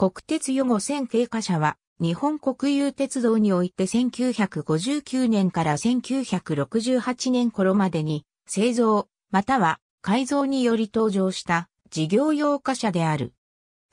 国鉄予後線経過車は、日本国有鉄道において1959年から1968年頃までに、製造、または改造により登場した事業用貨車である。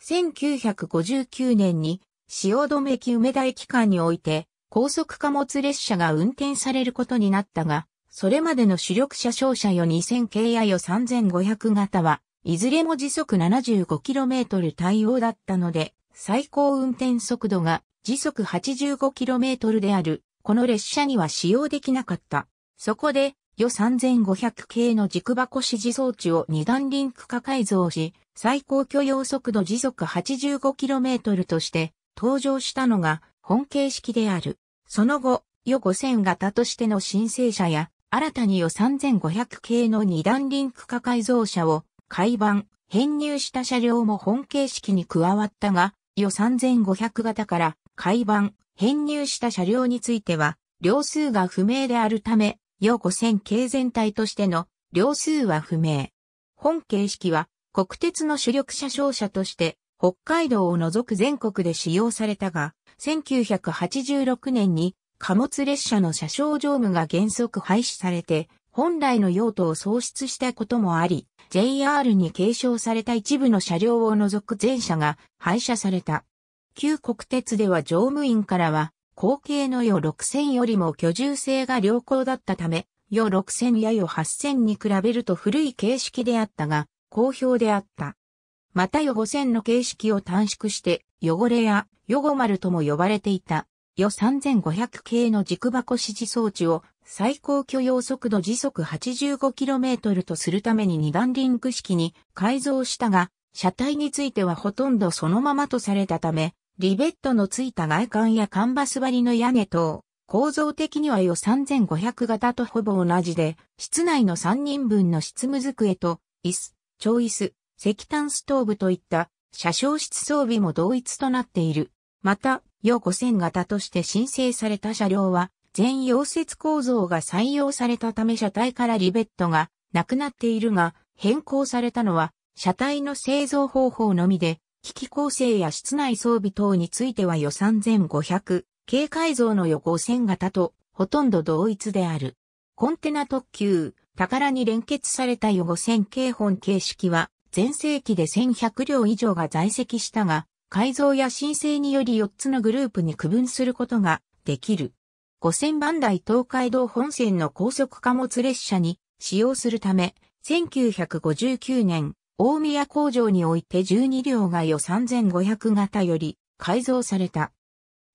1959年に、止め駅梅田駅間において、高速貨物列車が運転されることになったが、それまでの主力車商車よ2000系やよ3500型は、いずれも時速 75km 対応だったので、最高運転速度が時速 85km である、この列車には使用できなかった。そこで、予3500系の軸箱指示装置を二段リンク化改造し、最高許容速度時速 85km として登場したのが本形式である。その後、予5000型としての申請者や、新たに予3500系の二段リンク化改造車を改版、編入した車両も本形式に加わったが、予3500型から改版、編入した車両については、両数が不明であるため、予5000系全体としての両数は不明。本形式は国鉄の主力車掌車として北海道を除く全国で使用されたが、1986年に貨物列車の車掌乗務が原則廃止されて、本来の用途を喪失したこともあり、JR に継承された一部の車両を除く全車が廃車された。旧国鉄では乗務員からは、後継の予6000よりも居住性が良好だったため、予6000や予8000に比べると古い形式であったが、好評であった。また予5000の形式を短縮して、汚れや、予5丸とも呼ばれていた、予3500系の軸箱指示装置を最高許容速度時速 85km とするために2段リンク式に改造したが、車体についてはほとんどそのままとされたため、リベットのついた外観やカンバス張りの屋根等、構造的には予3500型とほぼ同じで、室内の3人分の執務机と、椅子、超椅子、石炭ストーブといった車掌室装備も同一となっている。また、要5000型として申請された車両は、全溶接構造が採用されたため車体からリベットがなくなっているが、変更されたのは車体の製造方法のみで、機器構成や室内装備等については予算1500、軽改造の予5000型とほとんど同一である。コンテナ特急、宝に連結された予5000系本形式は、全盛期で1100両以上が在籍したが、改造や申請により4つのグループに区分することができる。5000番台東海道本線の高速貨物列車に使用するため、1959年、大宮工場において12両が予3500型より改造された。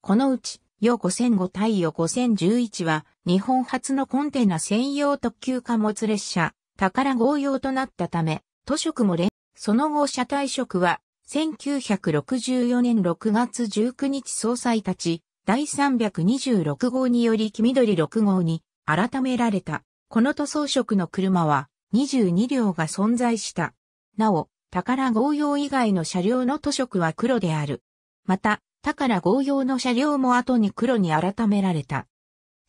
このうち、予5005対予5011は、日本初のコンテナ専用特急貨物列車、宝号用となったため、都職も連、その後車体職は、1964年6月19日総裁たち、第326号により黄緑6号に改められた。この塗装色の車は22両が存在した。なお、宝号用以外の車両の塗色は黒である。また、宝号用の車両も後に黒に改められた。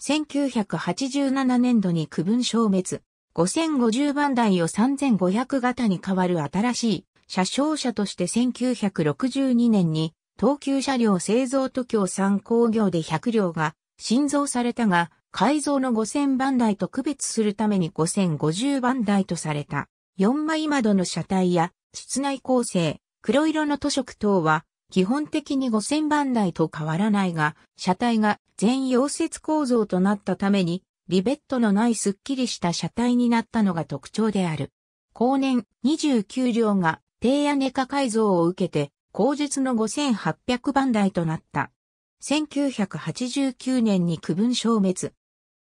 1987年度に区分消滅。5050番台を3500型に変わる新しい車掌車として1962年に東急車両製造都協参工業で100両が新造されたが、改造の5000番台と区別するために5050番台とされた。4枚窓の車体や室内構成、黒色の塗色等は基本的に5000番台と変わらないが、車体が全溶接構造となったために、リベットのないスッキリした車体になったのが特徴である。後年29両が低屋根化改造を受けて後述の5800番台となった。1989年に区分消滅。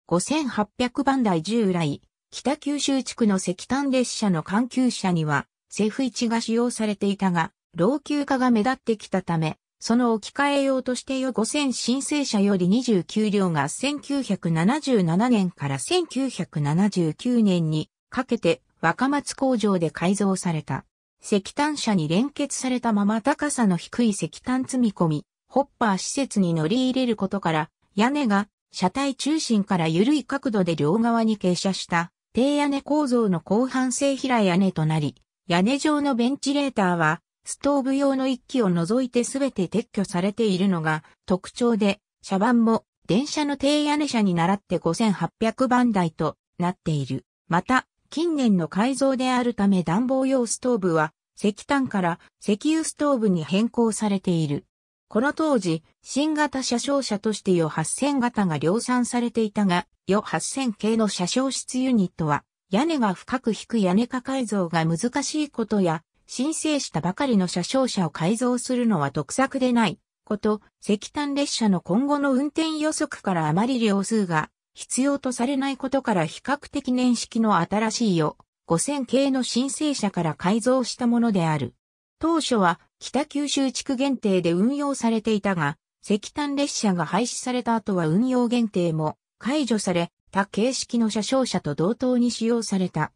5800番台従来、北九州地区の石炭列車の環球車には、セフ1が使用されていたが、老朽化が目立ってきたため、その置き換え用としてよ5000申請者より29両が1977年から1979年にかけて若松工場で改造された。石炭車に連結されたまま高さの低い石炭積み込み、ホッパー施設に乗り入れることから、屋根が車体中心から緩い角度で両側に傾斜した低屋根構造の後半性平屋根となり、屋根上のベンチレーターはストーブ用の一機を除いて全て撤去されているのが特徴で、車番も電車の低屋根車に倣って5800番台となっている。また、近年の改造であるため暖房用ストーブは石炭から石油ストーブに変更されている。この当時、新型車掌車として余8000型が量産されていたが、余8000系の車掌室ユニットは、屋根が深く低い屋根化改造が難しいことや、申請したばかりの車掌車を改造するのは得策でないこと、石炭列車の今後の運転予測からあまり量数が必要とされないことから比較的年式の新しいよ、5000系の申請者から改造したものである。当初は北九州地区限定で運用されていたが、石炭列車が廃止された後は運用限定も解除され、他形式の車掌車と同等に使用された。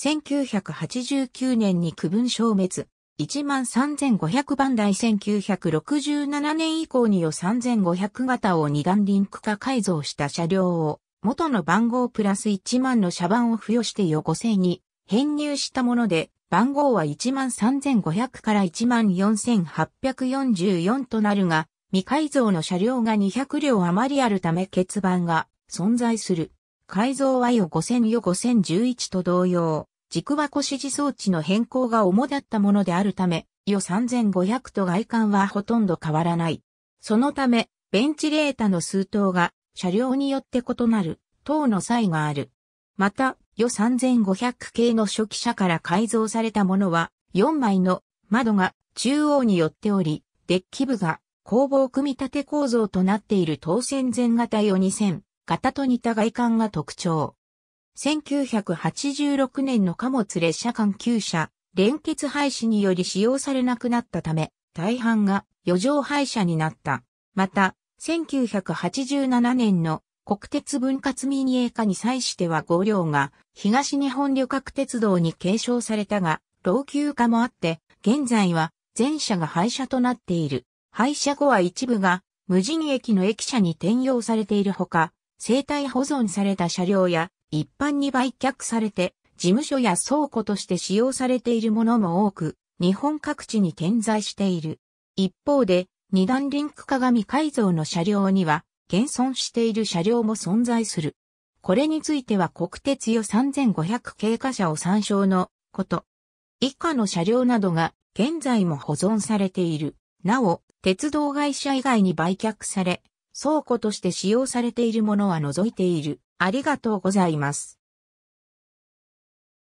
1989年に区分消滅。13500番台1967年以降によ3500型を二段リンク化改造した車両を元の番号プラス1万の車番を付与して予後制に編入したもので番号は13500から14844となるが未改造の車両が200両余りあるため欠番が存在する。改造は予5000予5011と同様、軸箱指示装置の変更が主だったものであるため、予3500と外観はほとんど変わらない。そのため、ベンチレータの数等が車両によって異なる、等の差異がある。また、予3500系の初期車から改造されたものは、4枚の窓が中央に寄っており、デッキ部が工房組み立て構造となっている当選前型予2000型と似た外観が特徴。1986年の貨物列車間9車、連結廃止により使用されなくなったため、大半が余剰廃車になった。また、1987年の国鉄分割民営化に際しては5両が東日本旅客鉄道に継承されたが、老朽化もあって、現在は全車が廃車となっている。廃車後は一部が無人駅の駅舎に転用されているほか、生態保存された車両や一般に売却されて、事務所や倉庫として使用されているものも多く、日本各地に点在している。一方で、二段リンク鏡改造の車両には、現存している車両も存在する。これについては国鉄予3500経過車を参照のこと。以下の車両などが現在も保存されている。なお、鉄道会社以外に売却され、倉庫として使用されているものは除いている。ありがとうございます。